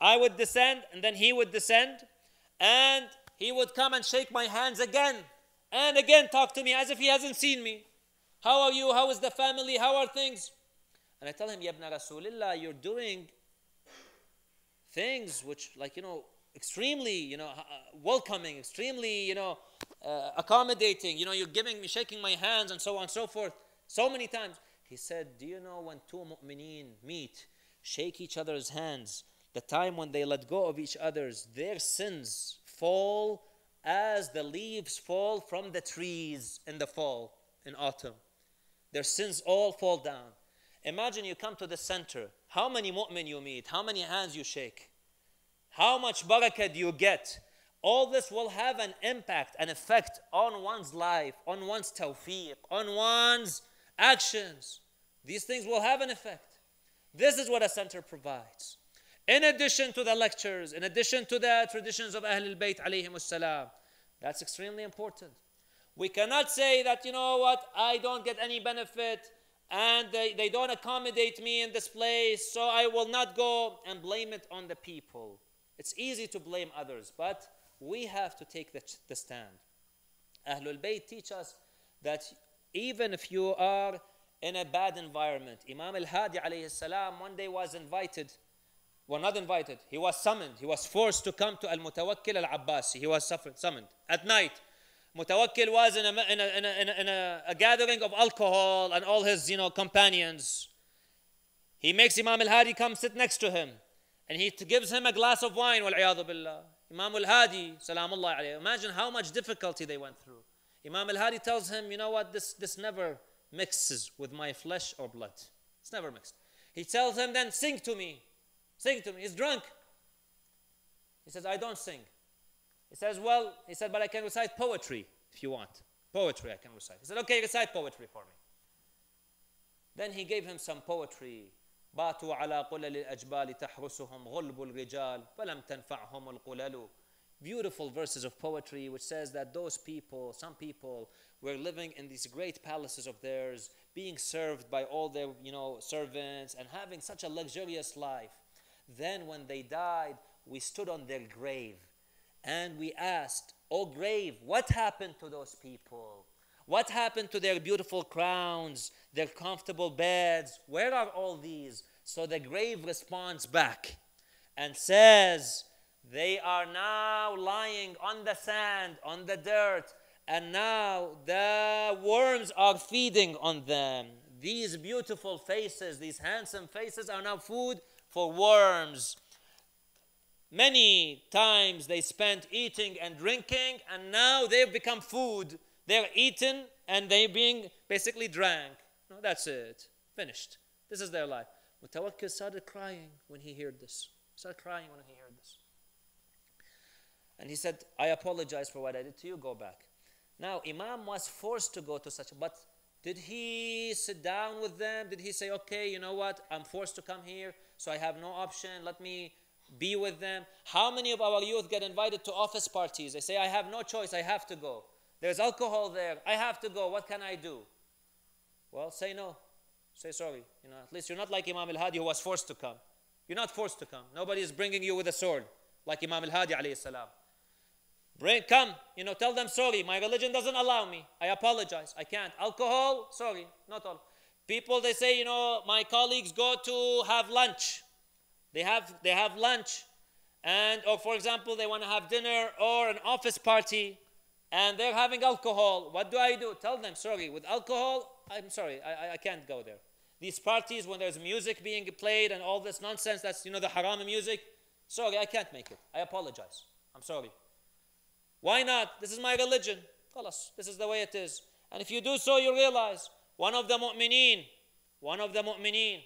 I would descend and then he would descend and he would come and shake my hands again and again talk to me as if he hasn't seen me. How are you? How is the family? How are things? And I tell him, Yabna Rasulillah, you're doing things which, like, you know, extremely, you know, uh, welcoming, extremely, you know, uh, accommodating. You know, you're giving me, shaking my hands, and so on and so forth, so many times. He said, Do you know when two mu'mineen meet, shake each other's hands, the time when they let go of each other's, their sins fall as the leaves fall from the trees in the fall, in autumn. Their sins all fall down. Imagine you come to the center. How many mu'min you meet? How many hands you shake? How much barakah do you get? All this will have an impact, an effect on one's life, on one's tawfiq, on one's actions. These things will have an effect. This is what a center provides in addition to the lectures, in addition to the traditions of Ahlul Bayt That's extremely important. We cannot say that, you know what, I don't get any benefit and they, they don't accommodate me in this place, so I will not go and blame it on the people. It's easy to blame others, but we have to take the, the stand. Ahlul Bayt teach us that even if you are in a bad environment, Imam al Hadi one day was invited were not invited. He was summoned. He was forced to come to Al Mutawakkil Al Abbasi. He was suffered, summoned at night. Mutawakkil was in, a, in, a, in, a, in a, gathering of alcohol and all his you know, companions. He makes Imam Al Hadi come sit next to him and he gives him a glass of wine. Billah. Imam Al Hadi, Imagine how much difficulty they went through. Imam Al Hadi tells him, You know what? This, this never mixes with my flesh or blood. It's never mixed. He tells him, Then sing to me. Sing to me. He's drunk. He says, I don't sing. He says, Well, he said, but I can recite poetry if you want. Poetry I can recite. He said, Okay, recite poetry for me. Then he gave him some poetry. باتوا على قلل الأجبال تحرسهم غلب الرجال فلم تنفعهم القلل beautiful verses of poetry which says that those people, some people, were living in these great palaces of theirs, being served by all their you know servants and having such a luxurious life. Then, when they died, we stood on their grave and we asked, Oh, grave, what happened to those people? What happened to their beautiful crowns, their comfortable beds? Where are all these? So the grave responds back and says, They are now lying on the sand, on the dirt, and now the worms are feeding on them. These beautiful faces, these handsome faces, are now food for worms. Many times they spent eating and drinking, and now they've become food. They're eaten and they're being basically drank. No, that's it. Finished. This is their life. Mutawakkil started crying when he heard this. He started crying when he heard this. And he said, I apologize for what I did to you. Go back. Now, Imam was forced to go to such, but did he sit down with them? Did he say, okay, you know what? I'm forced to come here so I have no option. Let me be with them. How many of our youth get invited to office parties? They say, I have no choice, I have to go. There's alcohol there, I have to go. What can I do? Well, say no. Say sorry. You know, at least you're not like Imam al Hadi who was forced to come. You're not forced to come. Nobody is bringing you with a sword like Imam al Hadi alayhi salam. Bring, come, you know, tell them sorry. My religion doesn't allow me. I apologize. I can't. Alcohol, sorry, not all. People, they say, you know, my colleagues go to have lunch. They have, they have lunch. And, or for example, they want to have dinner or an office party and they're having alcohol. What do I do? Tell them, sorry, with alcohol, I'm sorry, I, I can't go there. These parties when there's music being played and all this nonsense, that's, you know, the haram music. Sorry, I can't make it. I apologize. I'm sorry. Why not? This is my religion. Tell us, this is the way it is. And if you do so, you realize one of the mu'mineen, one of the mu'mineen,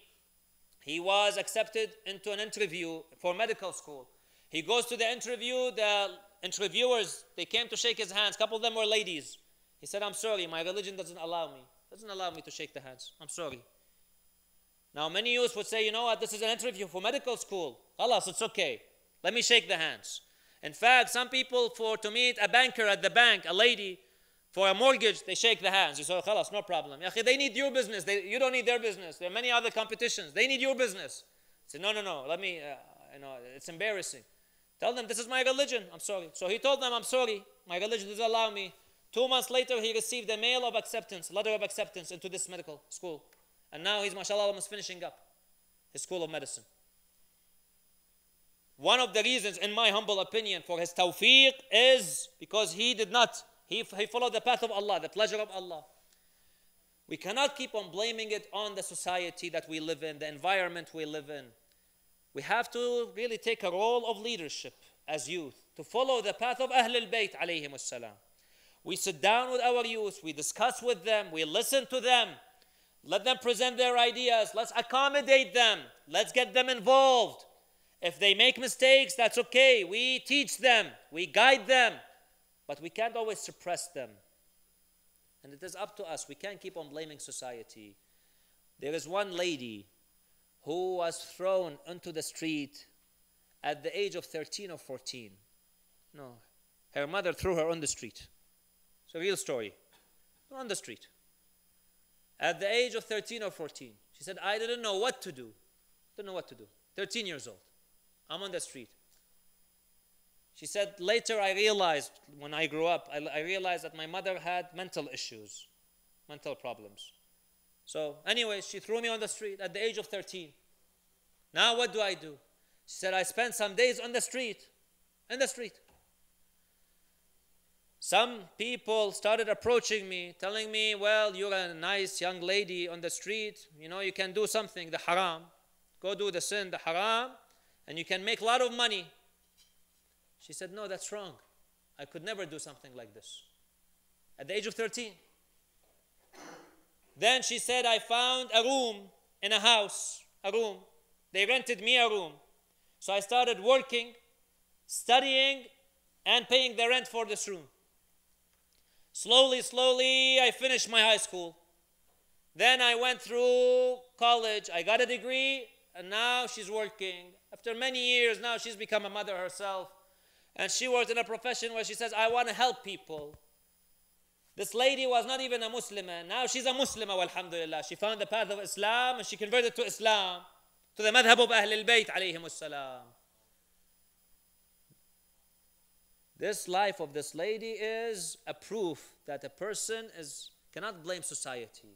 he was accepted into an interview for medical school. He goes to the interview, the interviewers, they came to shake his hands. A couple of them were ladies. He said, I'm sorry, my religion doesn't allow me. Doesn't allow me to shake the hands. I'm sorry. Now, many youths would say, you know what, this is an interview for medical school. Alas, it's okay. Let me shake the hands. In fact, some people, for to meet a banker at the bank, a lady, for a mortgage, they shake the hands. You say, oh, khalas, no problem. They need your business. They, you don't need their business. There are many other competitions. They need your business. Say, no, no, no. Let me, uh, you know, it's embarrassing. Tell them, this is my religion. I'm sorry. So he told them, I'm sorry. My religion doesn't allow me. Two months later, he received a mail of acceptance, letter of acceptance into this medical school. And now he's, mashallah, almost finishing up his school of medicine. One of the reasons, in my humble opinion, for his tawfiq is because he did not he, he followed the path of Allah, the pleasure of Allah. We cannot keep on blaming it on the society that we live in, the environment we live in. We have to really take a role of leadership as youth to follow the path of Ahlul Bayt We sit down with our youth, we discuss with them, we listen to them, let them present their ideas, let's accommodate them, let's get them involved. If they make mistakes, that's okay. We teach them, we guide them, but we can't always suppress them. And it is up to us. We can't keep on blaming society. There is one lady who was thrown into the street at the age of 13 or 14. No, her mother threw her on the street. It's a real story. On the street. At the age of 13 or 14, she said, I didn't know what to do. Didn't know what to do. 13 years old. I'm on the street. She said, Later I realized, when I grew up, I, I realized that my mother had mental issues, mental problems. So, anyway, she threw me on the street at the age of 13. Now, what do I do? She said, I spent some days on the street. In the street. Some people started approaching me, telling me, Well, you're a nice young lady on the street. You know, you can do something, the haram. Go do the sin, the haram, and you can make a lot of money. She said, No, that's wrong. I could never do something like this. At the age of 13. Then she said, I found a room in a house, a room. They rented me a room. So I started working, studying, and paying the rent for this room. Slowly, slowly, I finished my high school. Then I went through college. I got a degree, and now she's working. After many years, now she's become a mother herself and she was in a profession where she says, I want to help people. This lady was not even a Muslim, now she's a Muslim, alhamdulillah. She found the path of Islam and she converted to Islam, to the madhab of Ahlul Bayt, alayhim salam. This life of this lady is a proof that a person is, cannot blame society.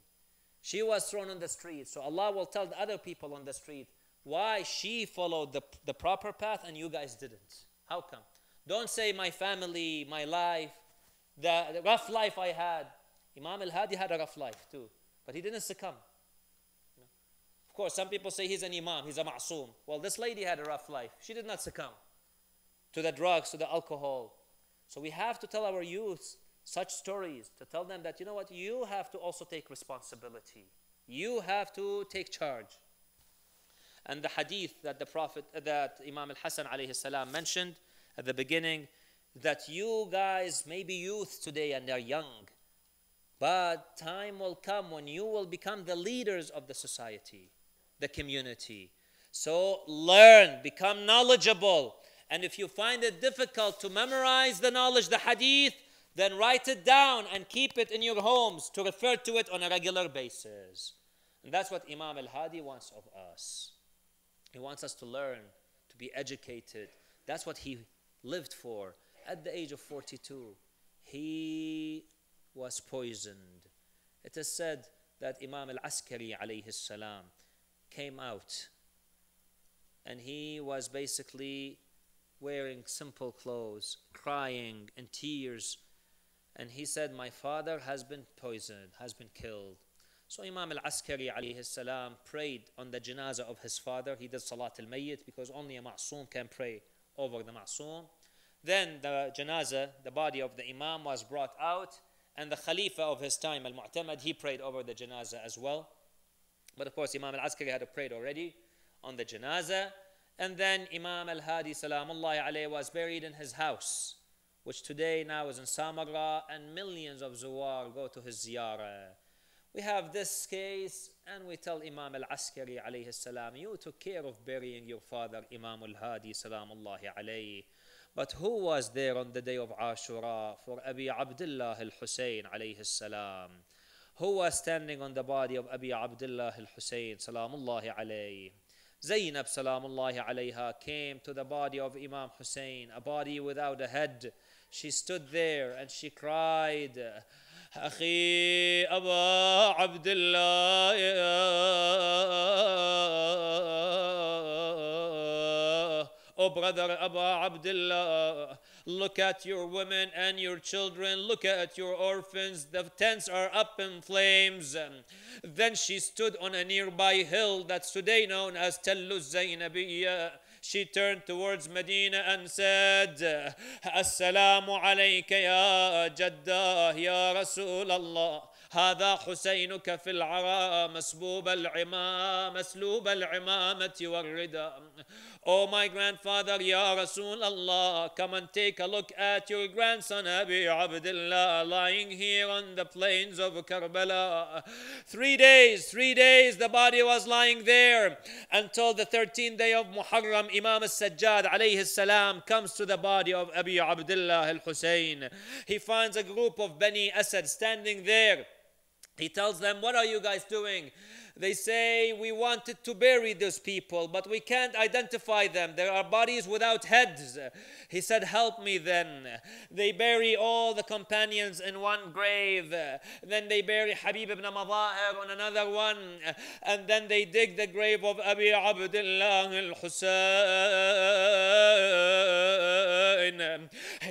She was thrown on the street. So Allah will tell the other people on the street why she followed the, the proper path and you guys didn't. How come? Don't say my family, my life, the, the rough life I had. Imam al Hadi had a rough life too, but he didn't succumb. You know? Of course, some people say he's an imam, he's a ma'soom. Well, this lady had a rough life. She did not succumb to the drugs, to the alcohol. So we have to tell our youths such stories to tell them that, you know what, you have to also take responsibility. You have to take charge. And the hadith that the Prophet, that Imam al Hassan mentioned, at the beginning that you guys may be youth today and are young, but time will come when you will become the leaders of the society, the community. So learn, become knowledgeable. And if you find it difficult to memorize the knowledge, the hadith, then write it down and keep it in your homes to refer to it on a regular basis. And that's what Imam Al Hadi wants of us. He wants us to learn, to be educated. That's what he lived for. At the age of 42, he was poisoned. It is said that Imam al-Askari alayhi salam came out and he was basically wearing simple clothes, crying in tears. And he said, my father has been poisoned, has been killed. So Imam al-Askari alayhi salam prayed on the janazah of his father. He did Salat al-Mayyit because only a Ma'soom can pray over the Ma'soom. Then the janazah, the body of the Imam, was brought out, and the Khalifa of his time, Al Mu'tamad, he prayed over the janazah as well. But of course, Imam Al Askari had prayed already on the janazah. And then Imam Al Hadi was buried in his house, which today now is in Samarra, and millions of Zuwar go to his ziyarah. We have this case, and we tell Imam al-Askari alayhi salam, you took care of burying your father, Imam al-Hadi salamullahi alayhi. But who was there on the day of Ashura for Abi Abdullah al-Hussein alayhi salam? Who was standing on the body of Abi Abdullah al-Hussein salamullahi alayhi? Zainab salamullahi alayha came to the body of Imam Hussein, a body without a head. She stood there and she cried, أخي أبا عبد الله Oh, brother Abba Abdullah, look at your women and your children, look at your orphans. The tents are up in flames. Then she stood on a nearby hill that's today known as Tellu Zainabiyah. she turned towards Medina and said, Assalamu alayka ya Jaddah, ya رسول الله هذا حسينك في العراء مسبوب العمام مسلوب العمامة والرداء Oh my grandfather يا رسول الله come and take a look at your grandson Abu Abdillah lying here on the plains of Karbala three days three days the body was lying there until the 13th day of Muharram Imam al-Sajjad alayhi salam comes to the body of Abu Abdillah al-Hussein he finds a group of Bani Asad standing there he tells them, What are you guys doing? They say we wanted to bury those people, but we can't identify them. There are bodies without heads. He said, Help me then. They bury all the companions in one grave. Then they bury Habib ibn Mada'ir on another one. And then they dig the grave of Abi Abdullah al Hussein.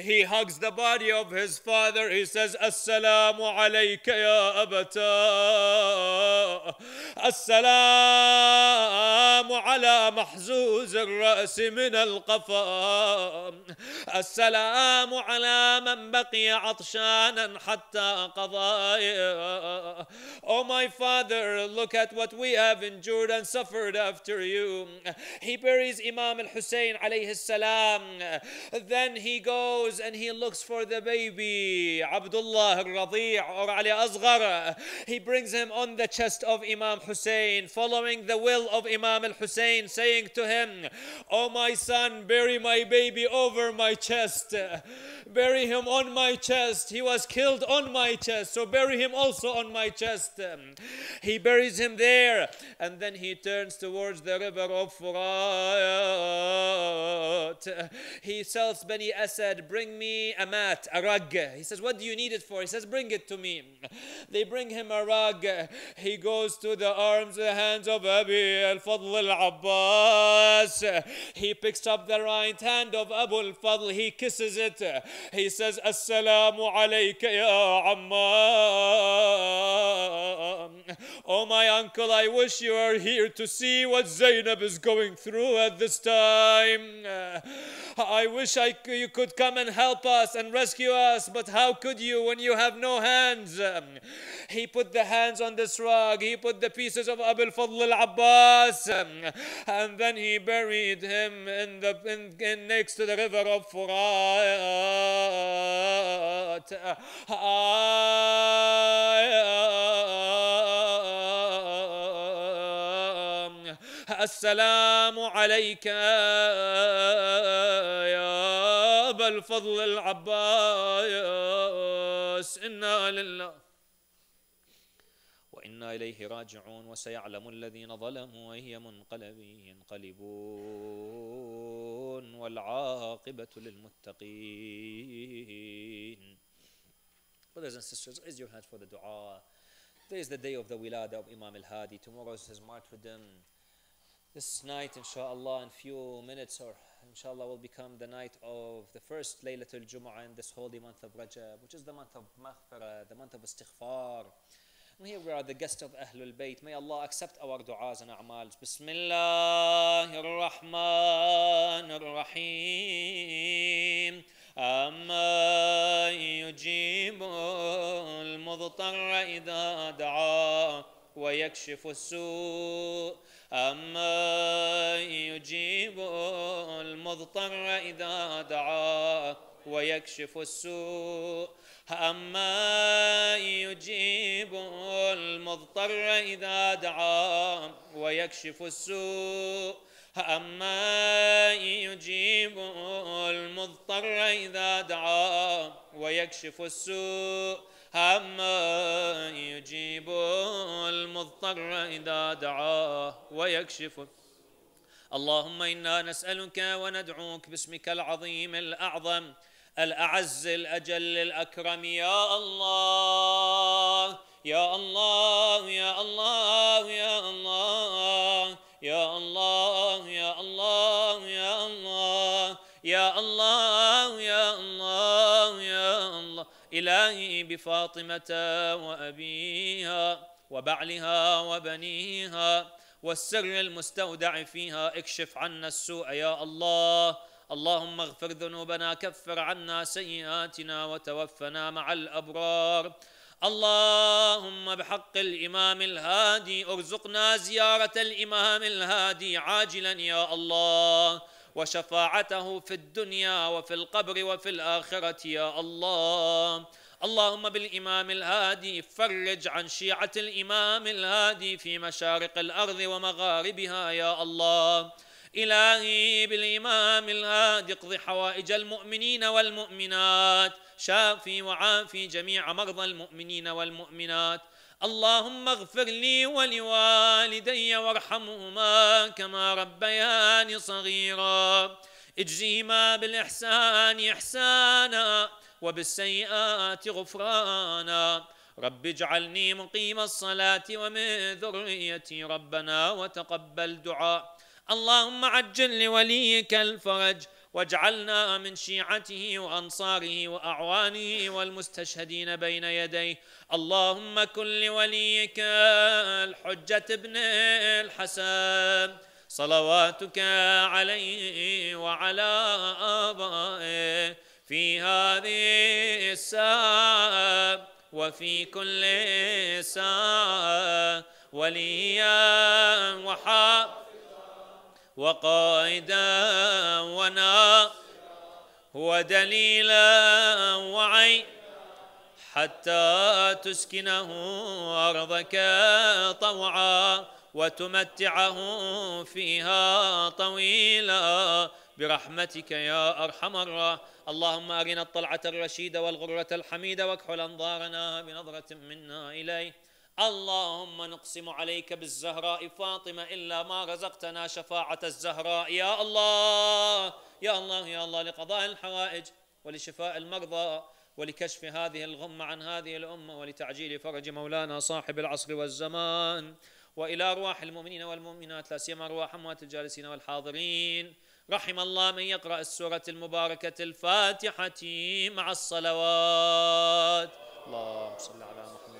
He hugs the body of his father. He says, Assalamu alayka ya abata. السلام على محزوز الرأس من القفا السلام على من بقي عطشانا حتى قضايا Oh my father, look at what we have endured and suffered after you. He buries Imam al-Hussein alayhi salam. Then he goes and he looks for the baby, Abdullah al-Radi' or Ali Asghar. He brings him on the chest of Imam al-Hussein, following the will of Imam al-Hussein, saying to him, "O oh my son, bury my baby over my chest. Bury him on my chest. He was killed on my chest, so bury him also on my chest. He buries him there, and then he turns towards the river of Furat. He tells Bani Asad, bring me a mat, a rug. He says, what do you need it for? He says, bring it to me. They bring him a rug. He goes to the arms, the hands of Abi al-Fadl al-Abbas. He picks up the right hand of Abu al-Fadl. He kisses it. He says, Assalamu alayka ya Oh, my uncle, I wish you were here to see what Zainab is going through at this time. I wish I, you could come and help us and rescue us, but how could you when you have no hands? He put the hands on this rug. He put the pieces of Abul Fadl al-Abbas. And then he buried him in the in, in next to the river of Furat. السلام عليك يا أبا الفضل العباس إنا لله إنا إليه راجعون وسيعلم الذين ظلموا وهي منقلب ينقلبون والعاقبة للمتقين Brothers and sisters, raise your hands for the dua. Today is the day of the wilada of Imam al-Hadi. Tomorrow is his martyrdom. This night, inshallah, in few minutes or inshallah will become the night of the first Laylatul Jum'ah in this holy month of Rajab, which is the month of maghfirah, the month of istighfar. And here we are the guest of Ahlul Bayt. May Allah accept our du'as and a'mals. Bismillahir Rahmanir Rahim. أما يجيب المضطر إذا دعاه ويكشف السوء أما يجيب المضطر إذا دعاه ويكشف السوء أما يجيب المضطر إذا دعاه ويكشف السوء أما يجيب المضطر إذا دعاه ويكشف السوء أما يجيب المضطر إذا دعاه ويكشف اللهم إنا نسألك وندعوك باسمك العظيم الأعظم الأعز الأجل الأكرم يا الله يا الله يا الله يا الله يا الله يا الله يا الله يا الله يا الله يا الله إلهي بفاطمة وأبيها وبعلها وبنيها والسر المستودع فيها اكشف عنا السوء يا الله اللهم اغفر ذنوبنا كفر عنا سيئاتنا وتوفنا مع الابرار اللهم بحق الامام الهادي ارزقنا زياره الامام الهادي عاجلا يا الله وشفاعته في الدنيا وفي القبر وفي الاخره يا الله اللهم بالامام الهادي فرج عن شيعه الامام الهادي في مشارق الارض ومغاربها يا الله إلهي بالإمام الهادي اقض حوائج المؤمنين والمؤمنات شافي وعافي جميع مرضى المؤمنين والمؤمنات اللهم اغفر لي ولوالدي وارحمهما كما ربياني صغيرا اجزيهما بالإحسان إحسانا وبالسيئات غفرانا رب اجعلني مقيم الصلاة ومن ذريتي ربنا وتقبل دعاء اللهم عجل لوليك الفرج واجعلنا من شيعته وانصاره واعوانه والمستشهدين بين يديه اللهم كن لوليك الحجه ابن الحسن صلواتك عليه وعلى ابائه في هذه الساعه وفي كل ساعه وليا وحافظا وقائدا وناصرا ودليلا وعين حتى تسكنه أرضك طوعا وتمتعه فيها طويلا برحمتك يا أرحم الراحمين اللهم أرنا الطلعة الرشيدة والغرة الحميدة واكحل أنظارنا بنظرة منا إليه اللهم نقسم عليك بالزهراء فاطمة إلا ما رزقتنا شفاعة الزهراء يا الله يا الله يا الله لقضاء الحوائج ولشفاء المرضى ولكشف هذه الغمة عن هذه الأمة ولتعجيل فرج مولانا صاحب العصر والزمان وإلى أرواح المؤمنين والمؤمنات لا سيما أرواح أموات الجالسين والحاضرين رحم الله من يقرأ السورة المباركة الفاتحة مع الصلوات اللهم صل على محمد